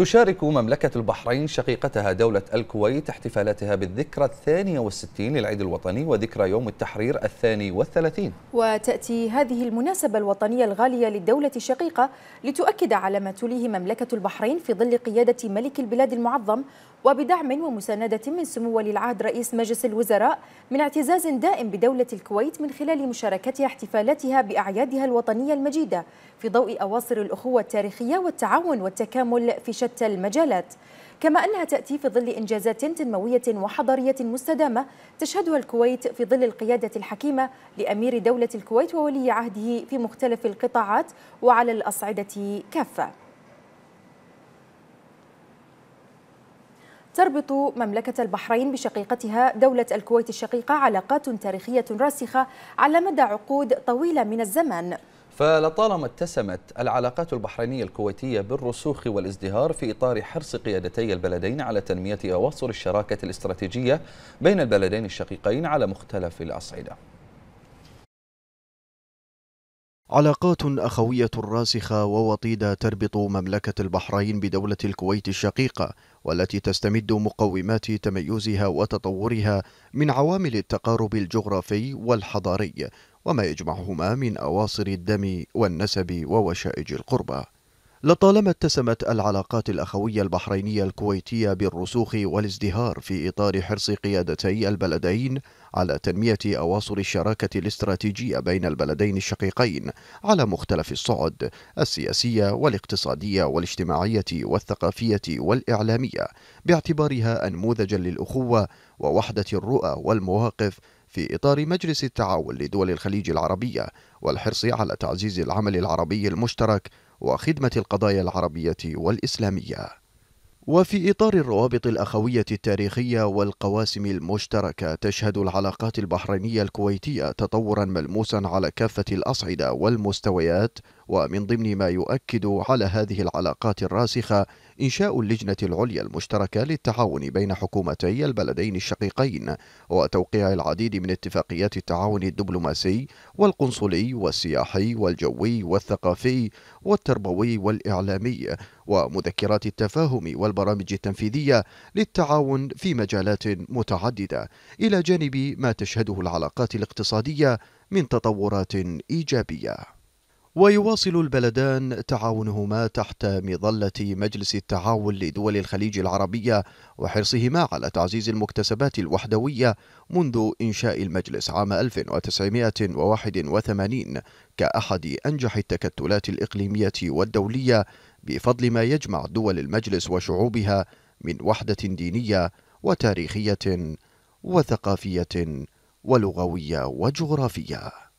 تشارك مملكة البحرين شقيقتها دولة الكويت احتفالاتها بالذكرى الثانية والستين للعيد الوطني وذكرى يوم التحرير الثاني والثلاثين وتأتي هذه المناسبة الوطنية الغالية للدولة الشقيقة لتؤكد على ما تليه مملكة البحرين في ظل قيادة ملك البلاد المعظم وبدعم ومساندة من سمو ولي العهد رئيس مجلس الوزراء من اعتزاز دائم بدولة الكويت من خلال مشاركتها احتفالاتها بأعيادها الوطنية المجيدة في ضوء أواصر الأخوة التاريخية والتعاون والتكامل في شتى شتى المجالات كما أنها تأتي في ظل إنجازات تنموية وحضارية مستدامة تشهدها الكويت في ظل القيادة الحكيمة لأمير دولة الكويت وولي عهده في مختلف القطاعات وعلى الأصعدة كافة تربط مملكة البحرين بشقيقتها دولة الكويت الشقيقة علاقات تاريخية راسخة على مدى عقود طويلة من الزمان فلطالما اتسمت العلاقات البحرينية الكويتية بالرسوخ والازدهار في إطار حرص قيادتي البلدين على تنمية أواصر الشراكة الاستراتيجية بين البلدين الشقيقين على مختلف الأصعدة علاقات أخوية راسخة ووطيدة تربط مملكة البحرين بدولة الكويت الشقيقة والتي تستمد مقومات تميزها وتطورها من عوامل التقارب الجغرافي والحضاري وما يجمعهما من أواصر الدم والنسب ووشائج القربة لطالما اتسمت العلاقات الأخوية البحرينية الكويتية بالرسوخ والازدهار في إطار حرص قيادتي البلدين على تنمية أواصر الشراكة الاستراتيجية بين البلدين الشقيقين على مختلف الصعد السياسية والاقتصادية والاجتماعية والثقافية والإعلامية باعتبارها أنموذجا للأخوة ووحدة الرؤى والمواقف في إطار مجلس التعاون لدول الخليج العربية والحرص على تعزيز العمل العربي المشترك وخدمة القضايا العربية والإسلامية وفي إطار الروابط الأخوية التاريخية والقواسم المشتركة تشهد العلاقات البحرينية الكويتية تطورا ملموسا على كافة الأصعدة والمستويات ومن ضمن ما يؤكد على هذه العلاقات الراسخة إنشاء اللجنة العليا المشتركة للتعاون بين حكومتي البلدين الشقيقين وتوقيع العديد من اتفاقيات التعاون الدبلوماسي والقنصلي والسياحي والجوي والثقافي والتربوي والإعلامي ومذكرات التفاهم والبرامج التنفيذية للتعاون في مجالات متعددة إلى جانب ما تشهده العلاقات الاقتصادية من تطورات إيجابية ويواصل البلدان تعاونهما تحت مظلة مجلس التعاون لدول الخليج العربية وحرصهما على تعزيز المكتسبات الوحدوية منذ إنشاء المجلس عام 1981 كأحد أنجح التكتلات الإقليمية والدولية بفضل ما يجمع دول المجلس وشعوبها من وحدة دينية وتاريخية وثقافية ولغوية وجغرافية